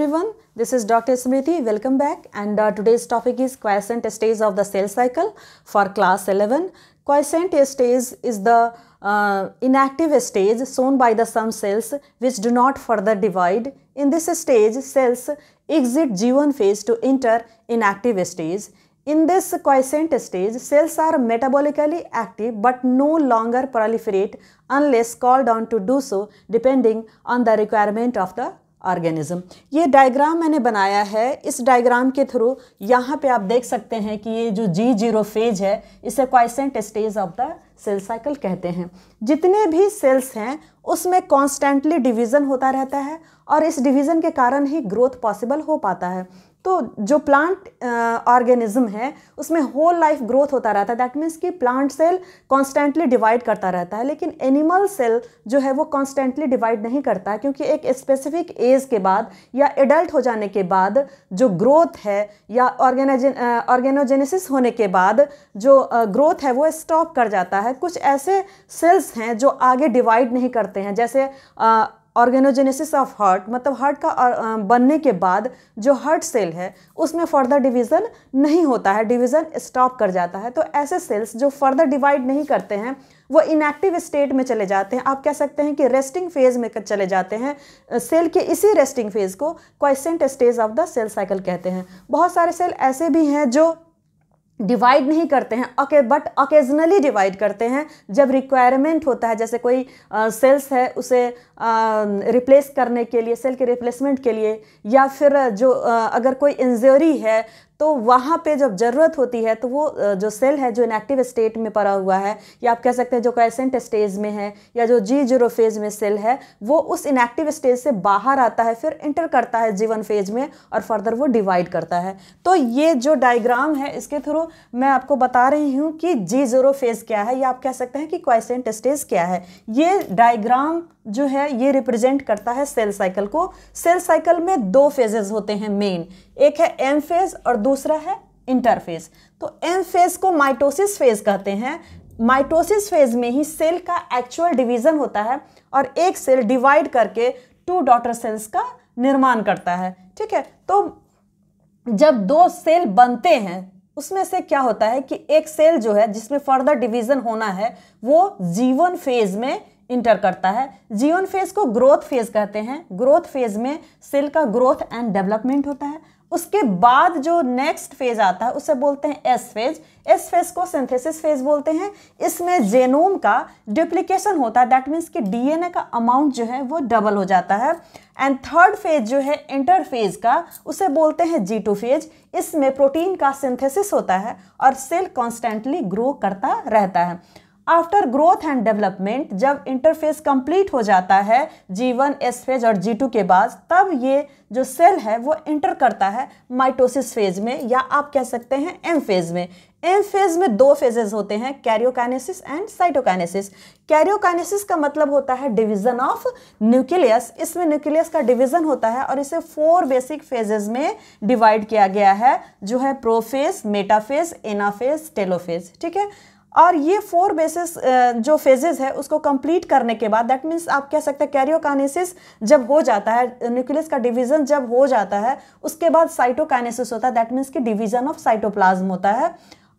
everyone, this is Dr. Smriti. Welcome back and uh, today's topic is quiescent stage of the cell cycle for class 11. Quiescent stage is the uh, inactive stage shown by the some cells which do not further divide. In this stage, cells exit G1 phase to enter inactive stage. In this quiescent stage, cells are metabolically active but no longer proliferate unless called on to do so depending on the requirement of the organism ये diagram मैंने बनाया है इस diagram के through यहाँ पे आप देख सकते हैं कि ये जो जी जीरो फेज है इसे quiescent stage of the cell cycle कहते हैं जितने भी सेल्स हैं उसमें कॉन्स्टेंटली डिवीज़न होता रहता है और इस डिवीज़न के कारण ही ग्रोथ पॉसिबल हो पाता है तो जो प्लांट ऑर्गेनिज्म है उसमें होल लाइफ ग्रोथ होता रहता है दैट मीन्स कि प्लांट सेल कॉन्स्टेंटली डिवाइड करता रहता है लेकिन एनिमल सेल जो है वो कॉन्स्टेंटली डिवाइड नहीं करता है क्योंकि एक स्पेसिफिक एज के बाद या एडल्ट हो जाने के बाद जो ग्रोथ है या ऑर्गेनाजे ऑर्गेनोजेनेसिस होने के बाद जो ग्रोथ है वो स्टॉप कर जाता है कुछ ऐसे सेल्स हैं जो आगे डिवाइड नहीं करते करते हैं जैसे ऑर्गेनोजेनेसिस ऑफ हार्ट मतलब हार्ट का बनने के बाद जो हार्ट सेल है उसमें फर्दर डिवीज़न नहीं होता है डिवीज़न स्टॉप कर जाता है तो ऐसे सेल्स जो फर्दर डिवाइड नहीं करते हैं वो इनएक्टिव स्टेट में चले जाते हैं आप कह सकते हैं कि रेस्टिंग फेज़ में चले जाते हैं सेल के इसी रेस्टिंग फेज़ को question stage of the cell cycle कहते हैं बहुत सारे सेल ऐसे भी हैं जो डिवाइड नहीं करते हैं ओके बट ओकेजनली डिवाइड करते हैं जब रिक्वायरमेंट होता है जैसे कोई सेल्स uh, है उसे रिप्लेस uh, करने के लिए सेल के रिप्लेसमेंट के लिए या फिर जो uh, अगर कोई इंजरी है तो वहाँ पे जब ज़रूरत होती है तो वो जो सेल है जो इनएक्टिव स्टेट में पड़ा हुआ है या आप कह सकते हैं जो क्वेसेंट स्टेज में है या जो जी जीरो फेज में सेल है वो उस इनएक्टिव स्टेज से बाहर आता है फिर इंटर करता है जीवन फेज में और फर्दर वो डिवाइड करता है तो ये जो डायग्राम है इसके थ्रू मैं आपको बता रही हूँ कि जी जीरो फेज क्या है या आप कह सकते हैं कि क्वेसेंट स्टेज क्या है ये डायग्राम जो है ये रिप्रेजेंट करता है सेल साइकिल को सेल साइकिल में दो फेजेज होते हैं मेन एक है एम फेज और दूसरा है इंटरफेज तो एम फेज को माइटोसिस फेज कहते हैं माइटोसिस फेज में ही सेल का एक्चुअल डिवीजन होता है और एक सेल डिवाइड करके टू डॉटर सेल्स का निर्माण करता है ठीक है तो जब दो सेल बनते हैं उसमें से क्या होता है कि एक सेल जो है जिसमें फर्दर डिवीजन होना है वो जीवन फेज में इंटर करता है जीवन फेज को ग्रोथ फेज कहते हैं ग्रोथ फेज में सेल का ग्रोथ एंड डेवलपमेंट होता है उसके बाद जो नेक्स्ट फेज आता है उसे बोलते हैं एस फेज एस फेज को सिंथेसिस फेज बोलते हैं इसमें जेनोम का डुप्लीकेशन होता है दैट मीन्स कि डीएनए का अमाउंट जो है वो डबल हो जाता है एंड थर्ड फेज जो है इंटरफेज का उसे बोलते हैं जी टू फेज इसमें प्रोटीन का सिंथेसिस होता है और सेल कॉन्स्टेंटली ग्रो करता रहता है आफ्टर ग्रोथ एंड डेवलपमेंट जब इंटरफेस कंप्लीट हो जाता है जी वन एस फेज और जी टू के बाद तब ये जो सेल है वो इंटर करता है माइटोसिस फेज में या आप कह सकते हैं एम फेज में एम फेज में दो फेजेज होते हैं कैरियोकाइनेसिस एंड साइटोकाइनेसिस कैरियोकाइनेसिस का मतलब होता है डिवीजन ऑफ न्यूक्लियस इसमें न्यूक्लियस का डिवीजन होता है और इसे फोर बेसिक फेजेज में डिवाइड किया गया है जो है प्रोफेज मेटाफेज एनाफेज टेलोफेज ठीक है और ये फोर बेसिस जो फेजेस है उसको कंप्लीट करने के बाद दैट मीन्स आप कह सकते हैं कैरियोकाइनेसिस जब हो जाता है न्यूक्लियस का डिवीजन जब हो जाता है उसके बाद साइटोकाइनेसिस होता है दैट मीन्स कि डिवीजन ऑफ साइटोप्लाज्म होता है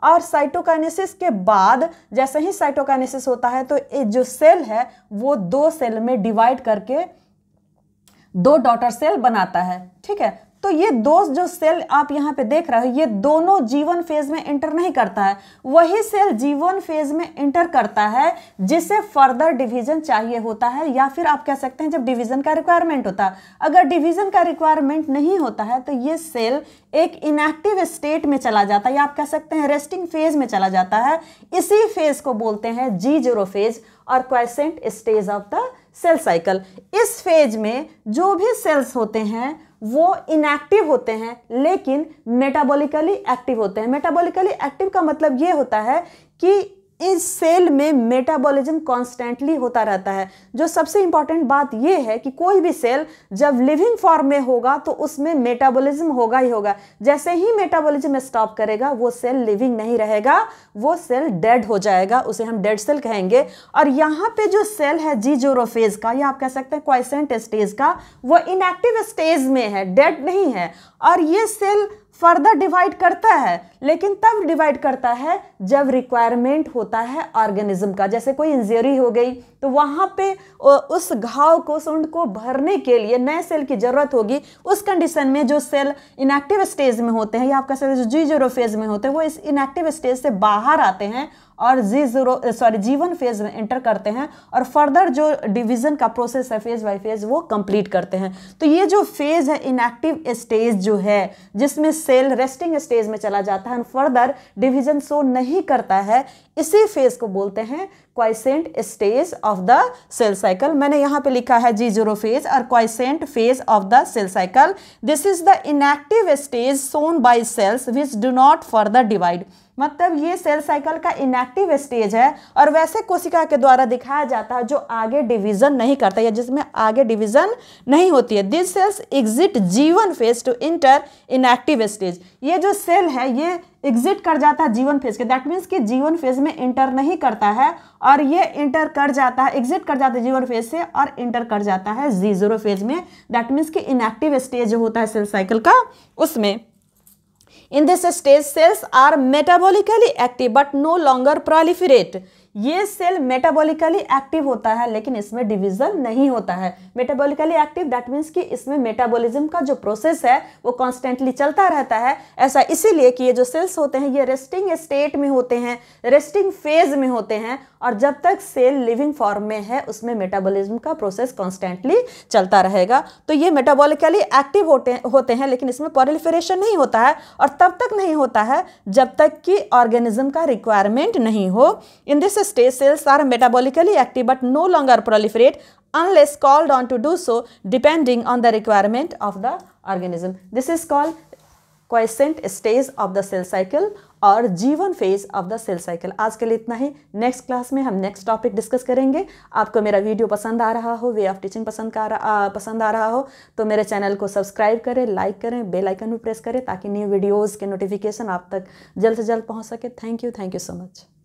और साइटोकाइनेसिस के बाद जैसे ही साइटोकाइनेसिस होता है तो जो सेल है वो दो सेल में डिवाइड करके दो डॉटर सेल बनाता है ठीक है तो ये दो जो सेल आप यहाँ पे देख रहे हो ये दोनों जीवन फेज में इंटर नहीं करता है वही सेल जीवन फेज में इंटर करता है जिसे फर्दर डिवीजन चाहिए होता है या फिर आप कह सकते हैं जब डिवीजन का रिक्वायरमेंट होता है अगर डिवीजन का रिक्वायरमेंट नहीं होता है तो ये सेल एक इनएक्टिव स्टेट में चला जाता है या आप कह सकते हैं रेस्टिंग फेज में चला जाता है इसी फेज को बोलते हैं जी जीरो फेज और quiescent stage of the cell cycle इस फेज में जो भी सेल्स होते हैं वो इनएक्टिव होते हैं लेकिन मेटाबॉलिकली एक्टिव होते हैं मेटाबॉलिकली एक्टिव का मतलब ये होता है कि इस सेल में मेटाबॉलिज्म कॉन्स्टेंटली होता रहता है जो सबसे इंपॉर्टेंट बात यह है कि कोई भी सेल जब लिविंग फॉर्म में होगा तो उसमें मेटाबॉलिज्म होगा ही होगा जैसे ही मेटाबॉलिज्म स्टॉप करेगा वो सेल लिविंग नहीं रहेगा वो सेल डेड हो जाएगा उसे हम डेड सेल कहेंगे और यहाँ पे जो सेल है जी जोरोफेज का या आप कह सकते हैं क्वाइसेंट स्टेज का वो इनएक्टिव स्टेज में है डेड नहीं है और ये सेल फर्दर डिवाइड करता है लेकिन तब डिवाइड करता है जब रिक्वायरमेंट होता है ऑर्गेनिज्म का जैसे कोई इंजरी हो गई तो वहाँ पे उस घाव को सुंड को भरने के लिए नए सेल की ज़रूरत होगी उस कंडीशन में जो सेल इनएक्टिव स्टेज में होते हैं या आपका सेल जो जीजोरो फेज में होते हैं वो इस इनएक्टिव स्टेज से बाहर आते हैं और G zero sorry G one phase में एंटर करते हैं और फर्दर जो डिवीज़न का प्रोसेस है फेज़ बाई फेज़ वो कंप्लीट करते हैं तो ये जो फेज़ है इनएक्टिव स्टेज जो है जिसमें सेल रेस्टिंग स्टेज में चला जाता है फर्दर डिवीज़न शो नहीं करता है इसी फेज़ को बोलते हैं quiescent stage of the cell cycle मैंने यहाँ पे लिखा है जी जीरो फेज और quiescent phase of the cell cycle this is the inactive stage shown by cells which do not further divide मतलब ये सेल साइकिल का इनएक्टिव स्टेज है और वैसे कोशिका के द्वारा दिखाया जाता है जो आगे डिवीजन नहीं करता या जिसमें आगे डिवीजन नहीं होती है this cells exit G one phase to enter inactive stage ये जो सेल है ये एग्जिट कर जाता है जीवन फेज के दैट मीन्स कि जीवन फेज में इंटर नहीं करता है और ये इंटर कर जाता है एग्जिट कर जाता है जीवन फेज से और इंटर कर जाता है जी जीरो फेज में दैट मीन्स कि इनएक्टिव स्टेज होता है सेल साइकिल का उसमें in this stage cells are metabolically active but no longer proliferate ये सेल मेटाबॉलिकली एक्टिव होता है लेकिन इसमें डिवीजन नहीं होता है मेटाबॉलिकली एक्टिव दैट मीन्स कि इसमें मेटाबॉलिज्म का जो प्रोसेस है वो कॉन्स्टेंटली चलता रहता है ऐसा इसीलिए कि ये जो सेल्स होते हैं ये रेस्टिंग स्टेट में होते हैं रेस्टिंग फेज में होते हैं और जब तक सेल लिविंग फॉर्म में है उसमें मेटाबॉलिज्म का प्रोसेस कॉन्स्टेंटली चलता रहेगा तो ये मेटाबॉलिकली एक्टिव होते होते हैं लेकिन इसमें पॉलिफेरेशन नहीं होता है और तब तक नहीं होता है जब तक कि ऑर्गेनिज्म का रिक्वायरमेंट नहीं हो in this stage cells are metabolically active but no longer proliferate unless called on to do so depending on the requirement of the organism this is called quiescent stage of the cell cycle और G one phase of the cell cycle आज के लिए इतना ही next class में हम next topic discuss करेंगे आपको मेरा वीडियो पसंद आ रहा हो वे ऑफ टीचिंग पसंद आ, पसंद आ रहा हो तो मेरे चैनल को सब्सक्राइब करें लाइक करें बेल आइकन भी प्रेस करें ताकि न्यू वीडियोज़ के नोटिफिकेशन आप तक जल्द से जल्द पहुँच सके thank you thank you so much